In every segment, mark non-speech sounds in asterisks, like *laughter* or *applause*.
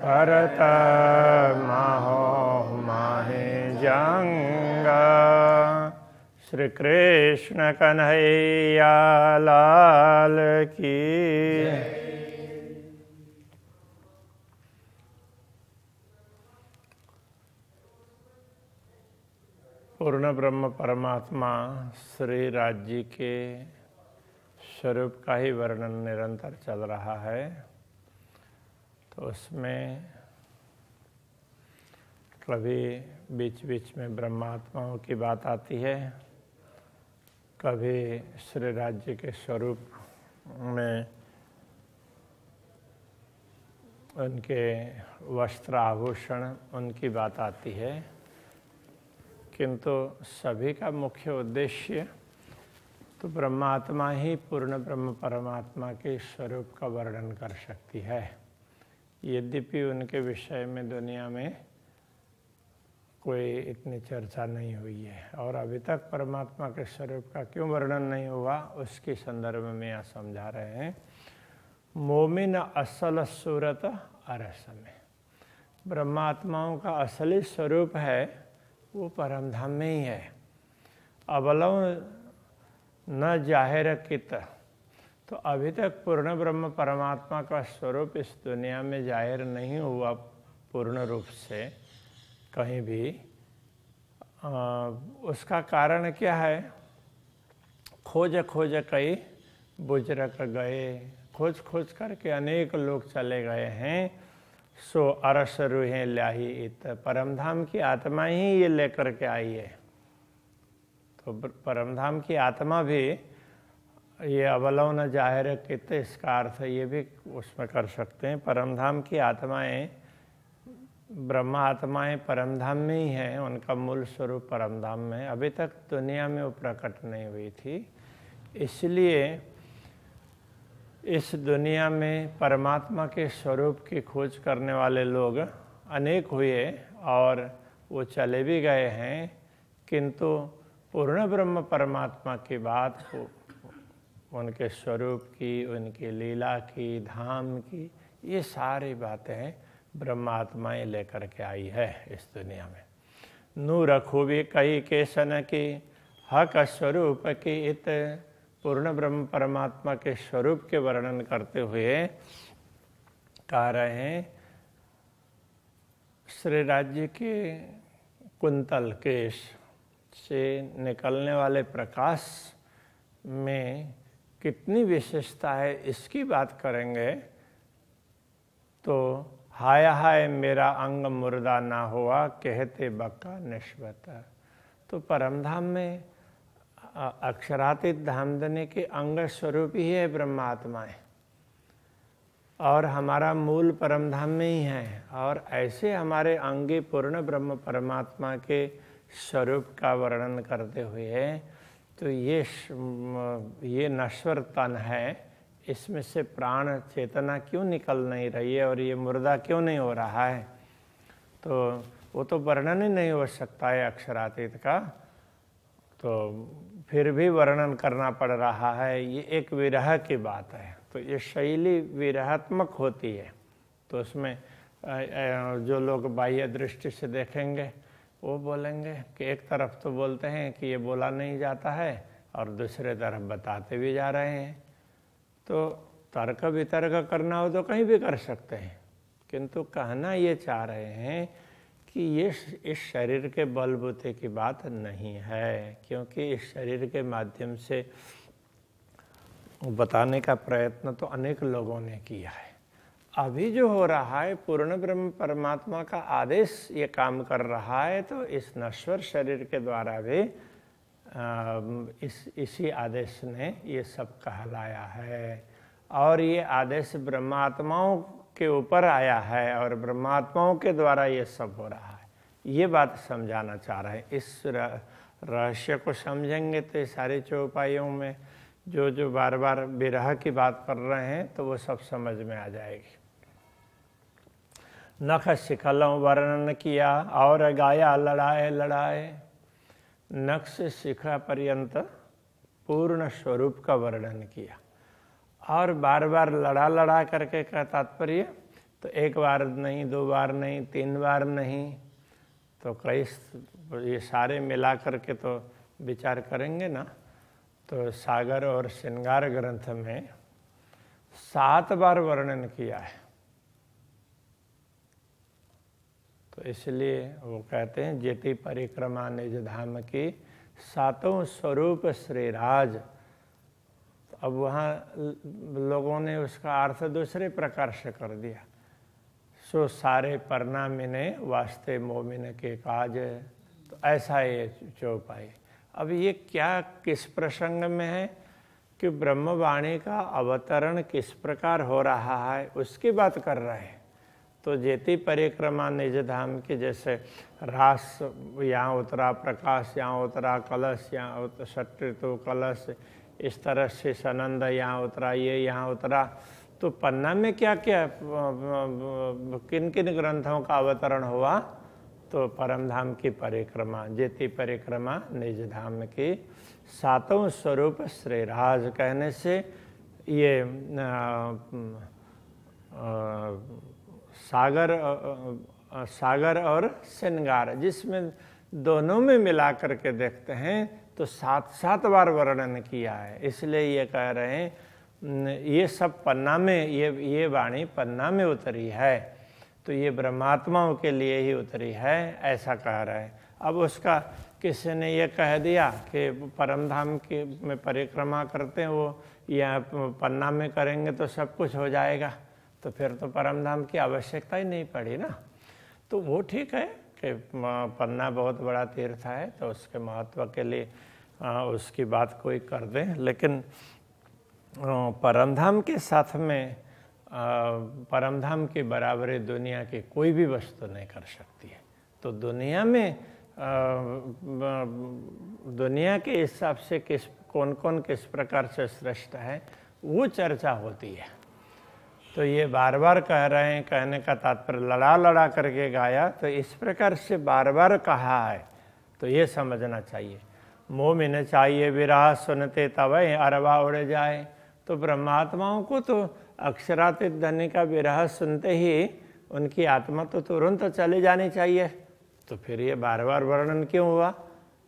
परत माहे जांगा श्री कृष्ण कन्हैया लाल की पूर्ण ब्रह्म परमात्मा श्री राज्य के स्वरूप का ही वर्णन निरंतर चल रहा है तो उसमें कभी बीच बीच में ब्रह्मात्माओं की बात आती है कभी श्री राज्य के स्वरूप में उनके वस्त्र आभूषण उनकी बात आती है किंतु सभी का मुख्य उद्देश्य तो ब्रह्मात्मा ही पूर्ण ब्रह्म परमात्मा के स्वरूप का वर्णन कर सकती है यद्यपि उनके विषय में दुनिया में कोई इतनी चर्चा नहीं हुई है और अभी तक परमात्मा के स्वरूप का क्यों वर्णन नहीं हुआ उसके संदर्भ में यह समझा रहे हैं मोमिन असल सूरत अरस में ब्रह्मात्माओं का असली स्वरूप है वो परमधाम में ही है अबलव न जाहिर कित तो अभी तक पूर्ण ब्रह्म परमात्मा का स्वरूप इस दुनिया में जाहिर नहीं हुआ पूर्ण रूप से कहीं भी आ, उसका कारण क्या है खोज खोज कई बुजरक गए खोज खोज करके अनेक लोग चले गए हैं सो अरस रूहें लाही इत परमधाम की आत्मा ही ये लेकर के आई है तो परमधाम की आत्मा भी ये अवलौन जाहिर कित तो इसका अर्थ ये भी उसमें कर सकते हैं परमधाम की आत्माएं ब्रह्मा आत्माएं परमधाम में ही हैं उनका मूल स्वरूप परमधाम में अभी तक दुनिया में वो प्रकट नहीं हुई थी इसलिए इस दुनिया में परमात्मा के स्वरूप की खोज करने वाले लोग अनेक हुए और वो चले भी गए हैं किंतु पूर्ण ब्रह्म परमात्मा की बात उनके स्वरूप की उनकी लीला की धाम की ये सारी बातें ब्रह्मात्माएं लेकर के आई है इस दुनिया में नूर खूबी कही केसन की हक स्वरूप की इत पूर्ण ब्रह्म परमात्मा के स्वरूप के वर्णन करते हुए कह रहे हैं श्री राज्य के कुंतल केश से निकलने वाले प्रकाश में कितनी विशेषता है इसकी बात करेंगे तो हाय हाय मेरा अंग मुर्दा ना हुआ कहते बका निष्वत तो परम धाम में अक्षरातीत धाम देने के अंग स्वरूप ही है ब्रह्मात्माएं और हमारा मूल परम में ही है और ऐसे हमारे अंगे पूर्ण ब्रह्म परमात्मा के स्वरूप का वर्णन करते हुए तो ये ये नश्वर तन है इसमें से प्राण चेतना क्यों निकल नहीं रही है और ये मुर्दा क्यों नहीं हो रहा है तो वो तो वर्णन ही नहीं हो सकता है अक्षरातीत का तो फिर भी वर्णन करना पड़ रहा है ये एक विरह की बात है तो ये शैली विरहात्मक होती है तो उसमें जो लोग बाह्य दृष्टि से देखेंगे वो बोलेंगे कि एक तरफ तो बोलते हैं कि ये बोला नहीं जाता है और दूसरे तरफ बताते भी जा रहे हैं तो तर्क वितर्क करना हो तो कहीं भी कर सकते हैं किंतु कहना ये चाह रहे हैं कि ये इस शरीर के बलबूते की बात नहीं है क्योंकि इस शरीर के माध्यम से बताने का प्रयत्न तो अनेक लोगों ने किया है अभी जो हो रहा है पूर्ण ब्रह्म परमात्मा का आदेश ये काम कर रहा है तो इस नश्वर शरीर के द्वारा भी इस इसी आदेश ने ये सब कहलाया है और ये आदेश ब्रह्मात्माओं के ऊपर आया है और ब्रह्मात्माओं के द्वारा ये सब हो रहा है ये बात समझाना चाह रहे हैं इस रहस्य को समझेंगे तो सारे चौपाइयों में जो जो बार बार विरह की बात कर रहे हैं तो वो सब समझ में आ जाएगी नख शिखलों वर्णन किया और गाया लड़ाए लड़ाए नक्श शिखा पर्यंत पूर्ण स्वरूप का वर्णन किया और बार बार लड़ा लड़ा करके का तात्पर्य तो एक बार नहीं दो बार नहीं तीन बार नहीं तो कई ये सारे मिला करके तो विचार करेंगे ना तो सागर और श्रृंगार ग्रंथ में सात बार वर्णन किया है तो इसलिए वो कहते हैं जेति परिक्रमा निज धाम की सातों स्वरूप श्रीराज तो अब वहाँ लोगों ने उसका अर्थ दूसरे प्रकार से कर दिया सो सारे परनामिने वास्ते मोमिन के काज तो ऐसा ये चौपाई अब ये क्या किस प्रसंग में है कि ब्रह्मवाणी का अवतरण किस प्रकार हो रहा है उसकी बात कर रहे हैं तो जेती परिक्रमा निज धाम की जैसे रास यहाँ उतरा प्रकाश यहाँ उतरा कलश यहाँ उत षट कलश इस तरह से सनंद यहाँ उतरा ये यहाँ उतरा तो पन्ना में क्या क्या किन किन ग्रंथों का अवतरण हुआ तो परम धाम की परिक्रमा जेती परिक्रमा निज धाम की सातों स्वरूप श्री राज कहने से ये आ, आ, आ सागर सागर और सिनगार जिसमें दोनों में मिला करके देखते हैं तो सात सात बार वर्णन किया है इसलिए ये कह रहे हैं ये सब पन्ना में ये ये वाणी पन्ना में उतरी है तो ये ब्रह्मात्माओं के लिए ही उतरी है ऐसा कह रहे हैं अब उसका किसी ने ये कह दिया कि परमधाम के में परिक्रमा करते हैं वो या पन्ना में करेंगे तो सब कुछ हो जाएगा तो फिर तो परम धाम की आवश्यकता ही नहीं पड़ी ना तो वो ठीक है कि पन्ना बहुत बड़ा तीर्थ है तो उसके महत्व के लिए आ, उसकी बात कोई कर दे लेकिन परमधाम के साथ में परमधाम के की बराबरी दुनिया की कोई भी वस्तु नहीं कर सकती है तो दुनिया में आ, दुनिया के हिसाब से किस कौन कौन किस प्रकार से श्रेष्ठ है वो चर्चा होती है तो ये बार बार कह रहे हैं कहने का तात्पर्य लड़ा लड़ा करके गाया तो इस प्रकार से बार बार कहा है तो ये समझना चाहिए मोमिन चाहिए विराह सुनते तब अरवा उड़ जाए तो ब्रह्मात्माओं को तो अक्षरातीत धनी का विराह सुनते ही उनकी आत्मा तो तुरंत चली जानी चाहिए तो फिर ये बार बार वर्णन क्यों हुआ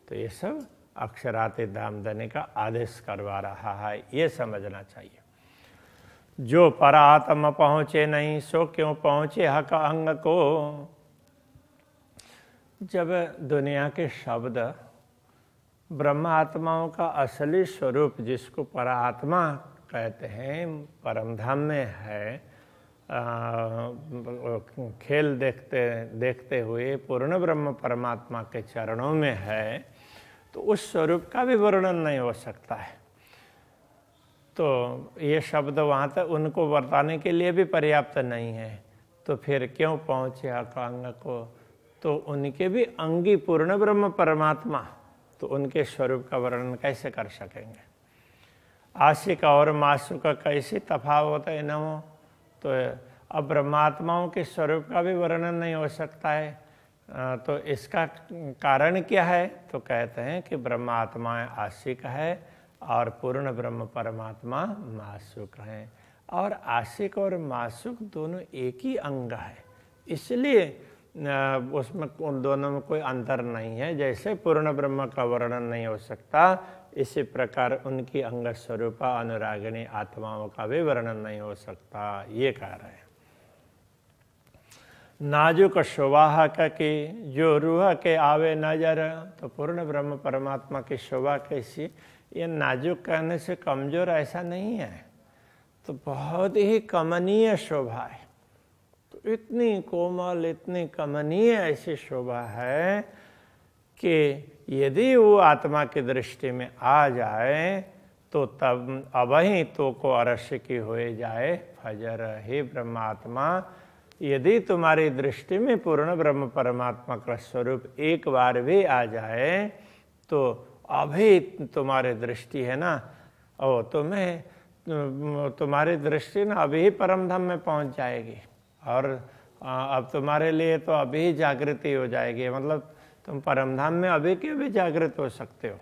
तो ये सब अक्षरातीत धाम धनी का आदेश करवा रहा है ये समझना चाहिए जो परातम पहुँचे नहीं सो क्यों पहुँचे हक अंग को जब दुनिया के शब्द ब्रह्म आत्माओं का असली स्वरूप जिसको परात्मा कहते हैं परमधाम में है आ, खेल देखते देखते हुए पूर्ण ब्रह्म परमात्मा के चरणों में है तो उस स्वरूप का भी वर्णन नहीं हो सकता है तो ये शब्द वहाँ तक उनको बताने के लिए भी पर्याप्त नहीं है तो फिर क्यों पहुँचे अकांग को तो उनके भी अंगी पूर्ण ब्रह्म परमात्मा तो उनके स्वरूप का वर्णन कैसे कर सकेंगे आशिक और मासु का कैसे तफावत है न हो तो अब ब्रह्मात्माओं के स्वरूप का भी वर्णन नहीं हो सकता है तो इसका कारण क्या है तो कहते हैं कि ब्रह्मात्माएँ आशिक है और पूर्ण ब्रह्म परमात्मा मासुक हैं और आशिक और मासुक दोनों एक ही अंग है इसलिए उसमें उन दोनों में कोई अंतर नहीं है जैसे पूर्ण ब्रह्म का वर्णन नहीं हो सकता इसी प्रकार उनकी अंग स्वरूपा अनुरागिणी आत्माओं का भी वर्णन नहीं हो सकता ये कह रहे हैं नाजुक शोभा के जो रूह के आवे नजर तो पूर्ण ब्रह्म परमात्मा की शोभा कैसी ये नाजुक कहने से कमज़ोर ऐसा नहीं है तो बहुत ही कमनीय शोभा है तो इतनी कोमल इतनी कमनीय ऐसी शोभा है कि यदि वो आत्मा की दृष्टि में आ जाए तो तब अब ही तो को अरस्य की हो जाए फजर हे ब्रह्मात्मा यदि तुम्हारी दृष्टि में पूर्ण ब्रह्म परमात्मा का स्वरूप एक बार भी आ जाए तो अभी तुम्हारे दृष्टि है ना ओ तुम्हें तुम्हारी दृष्टि ना अभी ही परम धाम में पहुंच जाएगी और अब तुम्हारे लिए तो अभी ही जागृति हो जाएगी मतलब तुम परम धाम में अभी के भी जागृत हो सकते हो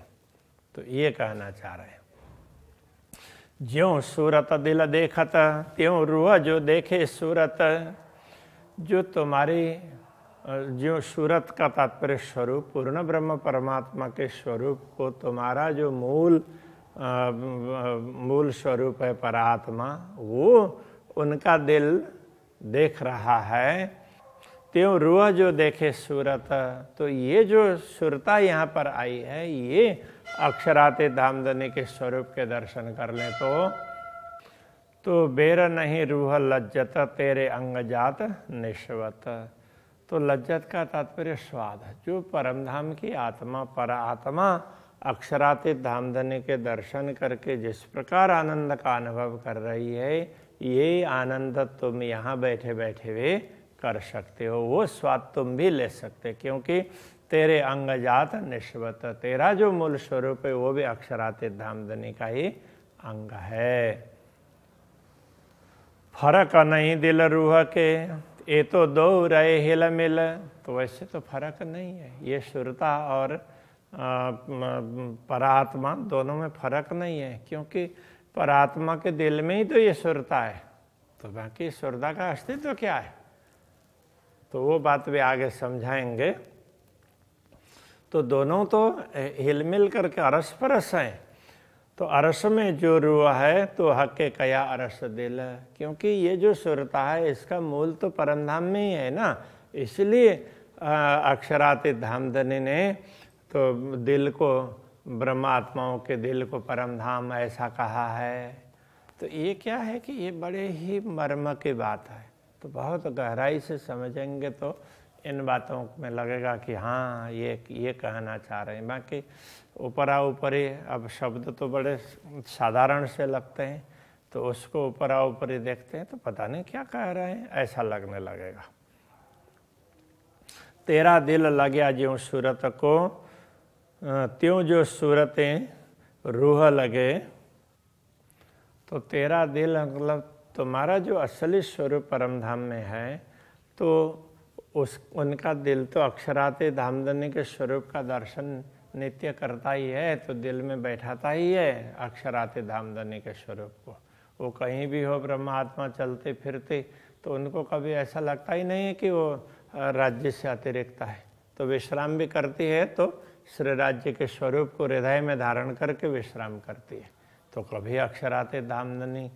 तो ये कहना चाह रहे हैं ज्यो सूरत दिल देखत त्यों रूह जो देखे सूरत जो तुम्हारी जो सूरत का तात्पर्य स्वरूप पूर्ण ब्रह्म परमात्मा के स्वरूप को तुम्हारा जो मूल मूल स्वरूप है परात्मा वो उनका दिल देख रहा है त्यों रूह जो देखे सूरत तो ये जो सुरता यहाँ पर आई है ये अक्षराते धामधनी के स्वरूप के दर्शन कर ले तो तो बेर नहीं रूह लज्जत तेरे अंग जात निश्वत तो लज्जत का तात्पर्य स्वाद है जो परम धाम की आत्मा पर आत्मा अक्षरातीत धनी के दर्शन करके जिस प्रकार आनंद का अनुभव कर रही है ये आनंद तुम यहाँ बैठे बैठे हुए कर सकते हो वो स्वाद तुम भी ले सकते क्योंकि तेरे अंग जात निश्वत तेरा जो मूल स्वरूप है वो भी अक्षरातीत धनी का ही अंग है फरक नहीं दिल रूह के ये तो दो रहे हिल मिल तो वैसे तो फर्क नहीं है ये सुरता और परात्मा दोनों में फर्क नहीं है क्योंकि परात्मा के दिल में ही तो ये सुरता है तो बाकी सुरता का अस्तित्व तो क्या है तो वो बात भी आगे समझाएंगे तो दोनों तो हिलमिल करके अरस परस हैं तो अरस में जो रुआ है तो हक कया अरस दिल है क्योंकि ये जो सुरता है इसका मूल तो परमधाम में ही है ना इसलिए अक्षराति धामधनी ने तो दिल को ब्रह्म आत्माओं के दिल को परमधाम ऐसा कहा है तो ये क्या है कि ये बड़े ही मर्म की बात है तो बहुत गहराई से समझेंगे तो इन बातों में लगेगा कि हाँ ये ये कहना चाह रहे हैं बाकी ऊपरा ऊपरी अब शब्द तो बड़े साधारण से लगते हैं तो उसको ऊपरा ऊपरी देखते हैं तो पता नहीं क्या कह रहे हैं ऐसा लगने लगेगा तेरा दिल लग्या जो सूरत को त्यों जो सूरतें रूह लगे तो तेरा दिल मतलब तुम्हारा जो असली स्वरूप परमधाम में है तो उस उनका दिल तो अक्षराते धामधनी के स्वरूप का दर्शन नित्य करता ही है तो दिल में बैठाता ही है अक्षराते धामधनी के स्वरूप को वो कहीं भी हो ब्रह्मात्मा चलते फिरते तो उनको कभी ऐसा लगता ही नहीं है कि वो राज्य से अतिरिक्त है तो विश्राम भी करती है तो श्री राज्य के स्वरूप को हृदय में धारण करके विश्राम करती है तो कभी अक्षराते धामधनी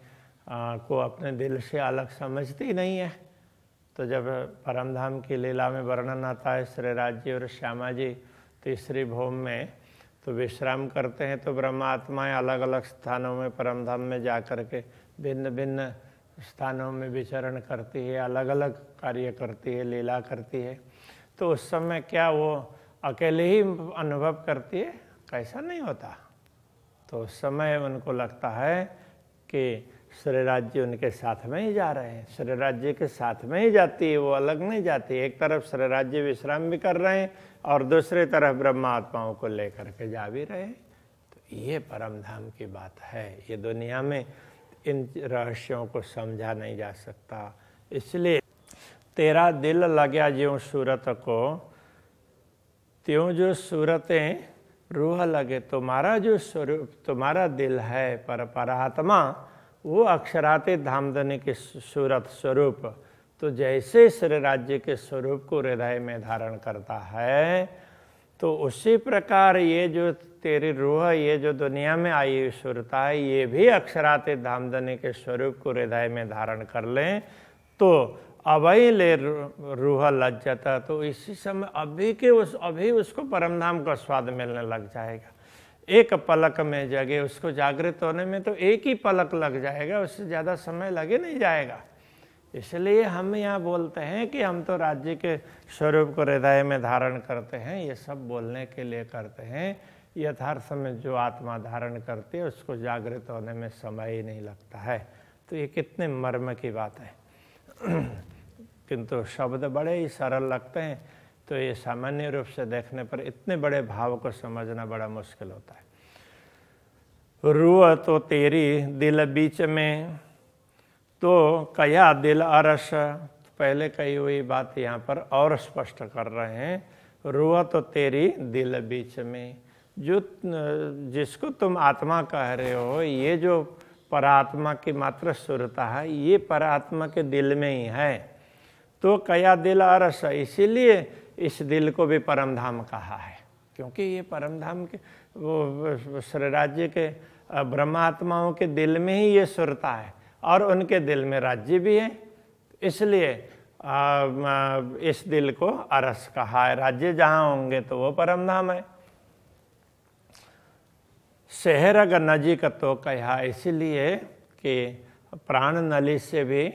को अपने दिल से अलग समझती नहीं है तो जब परमधाम की लीला में वर्णन आता है श्री राज्य और श्यामा जी तीसरी तो भूम में तो विश्राम करते हैं तो ब्रह्मात्माएँ अलग अलग स्थानों में परमधाम में जा कर के भिन्न भिन्न स्थानों में विचरण करती है अलग अलग कार्य करती है लीला करती है तो उस समय क्या वो अकेले ही अनुभव करती है कैसा नहीं होता तो उस समय उनको लगता है कि सूर्य राज्य उनके साथ में ही जा रहे हैं सूर्य राज्य के साथ में ही जाती है वो अलग नहीं जाती एक तरफ सूर्य राज्य विश्राम भी कर रहे हैं और दूसरी तरफ ब्रह्मात्माओं को लेकर के जा भी रहे हैं तो ये परम धाम की बात है ये दुनिया में इन रहस्यों को समझा नहीं जा सकता इसलिए तेरा दिल लग्या ज्यों सूरत को त्यों जो सूरतें रूह लगे तुम्हारा जो स्वरूप तुम्हारा दिल है पर परात्मा वो अक्षराते धामधनी के सूरत स्वरूप तो जैसे श्री राज्य के स्वरूप को हृदय में धारण करता है तो उसी प्रकार ये जो तेरी रूह ये जो दुनिया में आई हुई सुरता है ये भी अक्षराते धामधनी के स्वरूप को हृदय में धारण कर लें तो अवय ले रूह लग जाता तो इसी समय अभी के उस अभी उसको परमधाम का स्वाद मिलने लग जाएगा एक पलक में जगे उसको जागृत होने में तो एक ही पलक लग जाएगा उससे ज़्यादा समय लगे नहीं जाएगा इसलिए हम यहाँ बोलते हैं कि हम तो राज्य के स्वरूप को हृदय में धारण करते हैं ये सब बोलने के लिए करते हैं यथार्थ में जो आत्मा धारण करती है उसको जागृत होने में समय ही नहीं लगता है तो ये कितने मर्म की बात है *clears throat* किंतु शब्द बड़े ही सरल लगते हैं तो ये सामान्य रूप से देखने पर इतने बड़े भाव को समझना बड़ा मुश्किल होता है रुअ तो तेरी दिल बीच में तो कया दिल अरस पहले कही हुई बात यहाँ पर और स्पष्ट कर रहे हैं रुअ तो तेरी दिल बीच में जो जिसको तुम आत्मा कह रहे हो ये जो परात्मा की मात्र सुरता है ये परात्मा के दिल में ही है तो कया दिल अरस इसीलिए इस दिल को भी परम धाम कहा है क्योंकि ये परम धाम के वो राज्य के ब्रह्मात्माओं के दिल में ही ये सुरता है और उनके दिल में राज्य भी है इसलिए इस दिल को अरस कहा है राज्य जहाँ होंगे तो वो परम धाम है शहर अगर नजीक तो कहा इसलिए कि प्राण नली से भी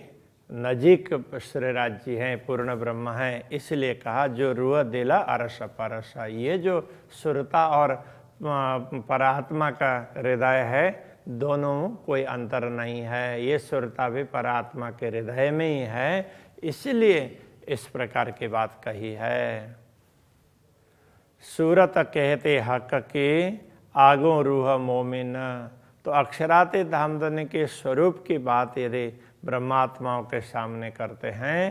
नजीक श्रीराज जी हैं पूर्ण ब्रह्म हैं इसलिए कहा जो रूह दिला अरस परसा ये जो सुरता और परात्मा का हृदय है दोनों कोई अंतर नहीं है ये सुरता भी परात्मा के हृदय में ही है इसलिए इस प्रकार की बात कही है सूरत कहते हक के आगो रूह मोमिन तो अक्षराते धामधन के स्वरूप की बात यदि ब्रह्मात्माओं के सामने करते हैं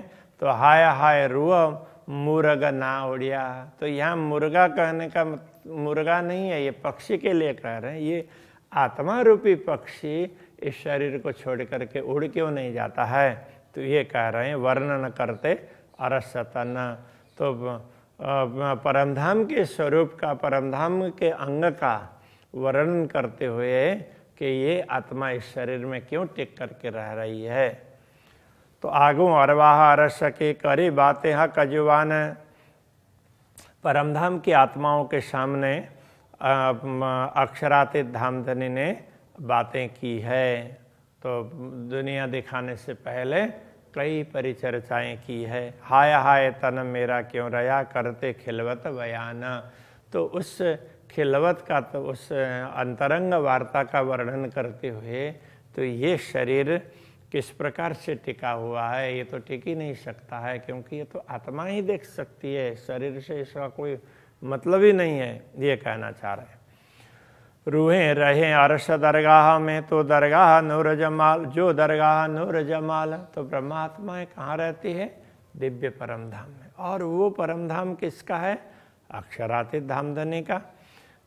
तो हाय हाय रुव मुर्ग ना उड़िया तो यहाँ मुर्गा कहने का मुर्गा नहीं है ये पक्षी के लिए कह रहे हैं ये आत्मा रूपी पक्षी इस शरीर को छोड़ करके उड़ क्यों नहीं जाता है तो ये कह रहे हैं वर्णन करते अरसतन तो परमधाम के स्वरूप का परमधाम के अंग का वर्णन करते हुए कि ये आत्मा इस शरीर में क्यों टिक करके रह रही है तो आगू अरवाह अरस के करी बातें हा कजुवान परमधाम की आत्माओं के सामने अक्षरातीत धामधनी ने बातें की है तो दुनिया दिखाने से पहले कई परिचर्चाएं की है हाय हाय तन मेरा क्यों रया करते खिलवत बयाना तो उस खिलवत का तो उस अंतरंग वार्ता का वर्णन करते हुए तो ये शरीर किस प्रकार से टिका हुआ है ये तो टिक ही नहीं सकता है क्योंकि ये तो आत्मा ही देख सकती है शरीर से इसका कोई मतलब ही नहीं है ये कहना चाह रहे हैं रूहें रहें अरस दरगाह में तो दरगाह नूर जमाल जो दरगाह नूर जमाल तो ब्रह्मात्माएँ कहाँ रहती है दिव्य परम धाम में और वो परम धाम किसका है अक्षरातीत धामधनी का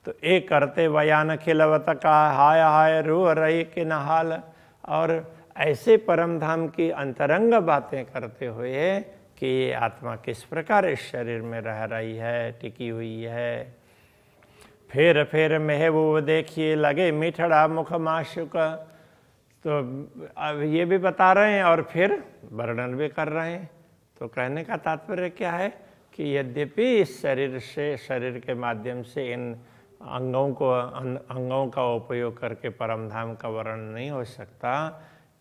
तो ये करते वयान खिलवत का हाय हाय रो रही के नहाल और ऐसे परम धाम की अंतरंग बातें करते हुए कि ये आत्मा किस प्रकार इस शरीर में रह रही है टिकी हुई है फिर फिर मेह वो देखिए लगे मिठड़ा मुख माशुक तो अब ये भी बता रहे हैं और फिर वर्णन भी कर रहे हैं तो कहने का तात्पर्य क्या है कि यद्यपि इस शरीर से शरीर के माध्यम से इन अंगों को अं, अंगों का उपयोग करके परमधाम का वर्णन नहीं हो सकता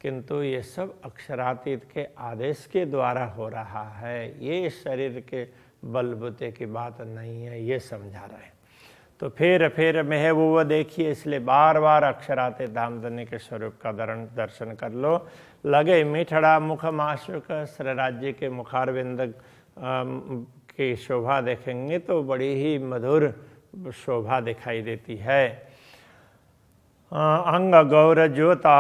किंतु ये सब अक्षरातीत के आदेश के द्वारा हो रहा है ये शरीर के बलबूते की बात नहीं है ये समझा रहे हैं तो फिर फिर मेह वो देखिए इसलिए बार बार अक्षराते दामदनी के स्वरूप का दरण दर्शन कर लो लगे मिठड़ा मुख माशुक राज्य के मुखारविंद की शोभा देखेंगे तो बड़ी ही मधुर शोभा दिखाई देती है अंग गौर ज्योता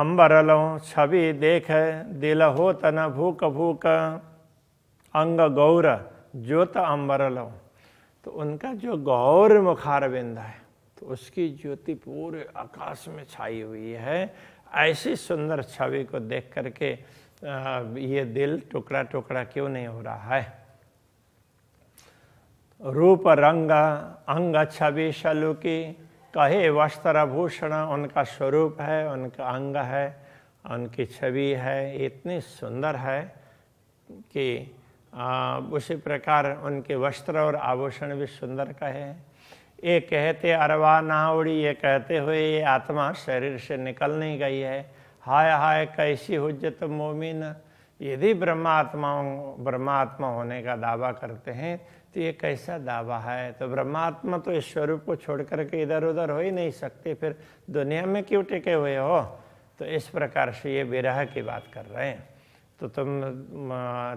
अम्बरलो छवि देख दिल हो तन भूक भूक अंग गौर ज्योत अम्बरलो तो उनका जो गौर बिंद है तो उसकी ज्योति पूरे आकाश में छाई हुई है ऐसी सुंदर छवि को देख करके ये दिल टुकड़ा टुकड़ा क्यों नहीं हो रहा है रूप रंग अंग छवि शलुकी कहे वस्त्र भूषण उनका स्वरूप है उनका अंग है उनकी छवि है इतनी सुंदर है कि आ, उसी प्रकार उनके वस्त्र और आभूषण भी सुंदर कहे ये कहते अरवा ना उड़ी ये कहते हुए ये आत्मा शरीर से निकल नहीं गई है हाय हाय कैसी हुज्जत मोमिन यदि ब्रह्मात्मा ब्रह्मात्मा होने का दावा करते हैं तो ये कैसा दावा है तो ब्रह्मात्मा तो इस स्वरूप को छोड़ करके इधर उधर हो ही नहीं सकते फिर दुनिया में क्यों टिके हुए हो तो इस प्रकार से ये विरह की बात कर रहे हैं तो तुम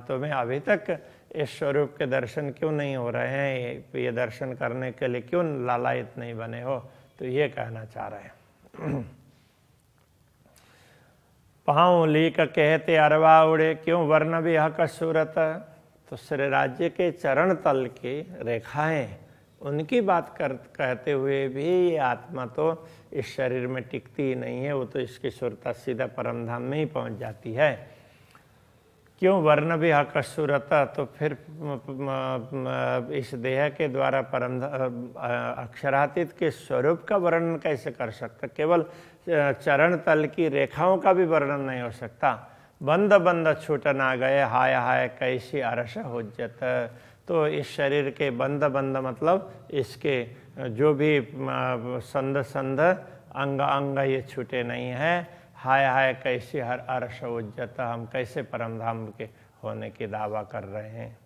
तुम्हें अभी तक इस स्वरूप के दर्शन क्यों नहीं हो रहे हैं ये दर्शन करने के लिए क्यों लालायित नहीं बने हो तो ये कहना चाह रहे हैं *clears throat* पाँव लीक कहते अरवा उड़े क्यों वर्ण भी हक सूरत तो श्री राज्य के चरण तल की रेखाएं उनकी बात कर कहते हुए भी ये आत्मा तो इस शरीर में टिकती ही नहीं है वो तो इसकी सुरता सीधा परमधाम में ही पहुंच जाती है क्यों वर्ण भी अकसुरता तो फिर इस देह के द्वारा परम अक्षरातीत के स्वरूप का वर्णन कैसे कर सकता केवल चरण तल की रेखाओं का भी वर्णन नहीं हो सकता बंद बंद छूटन आ गए हाय हाय कैसी अरस जत तो इस शरीर के बंद बंद मतलब इसके जो भी संद संद अंग अंग ये छूटे नहीं है हाय हाय कैसी हर अरस उज्जत हम कैसे परम धाम के होने की दावा कर रहे हैं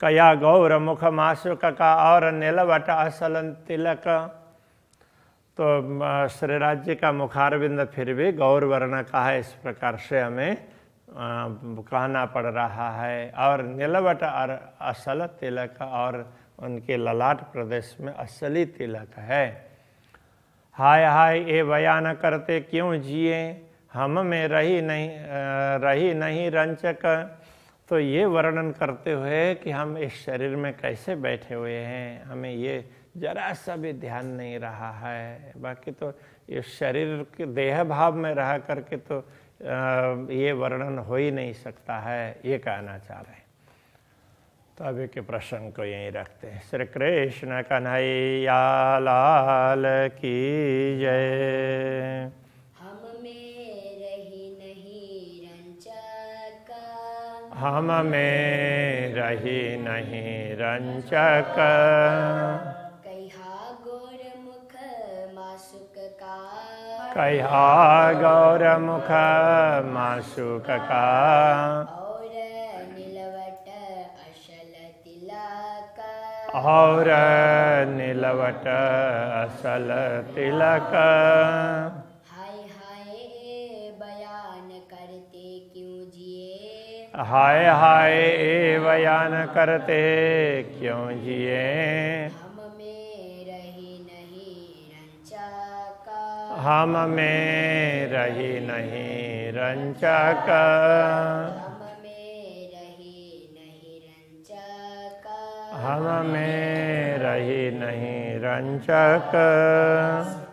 कया गौर मुख माशुक का और नीलवट असल तिलक तो श्रीराज्य का मुखारविंद फिर भी गौर वर्ण का है इस प्रकार से हमें कहना पड़ रहा है और नीलवट और असल तिलक और उनके ललाट प्रदेश में असली तिलक है हाय हाय ये बयान करते क्यों जिए हम में रही नहीं रही नहीं रंचक तो ये वर्णन करते हुए कि हम इस शरीर में कैसे बैठे हुए हैं हमें ये जरा सा भी ध्यान नहीं रहा है बाकी तो ये शरीर के देह भाव में रह करके तो ये वर्णन हो ही नहीं सकता है ये कहना चाह रहे हैं तो अभी के प्रसंग को यहीं रखते हैं श्री कृष्ण कन्हैया लाल की जय हम में रही नहीं रंचक कहा गौरमुख माशुक का और नीलवट असल तिलक हाय हाय बयान करते क्यों जिए हाय हाय बयान करते क्यों जिए हम में रही नहीं रंचक हम में रही नहीं रंचक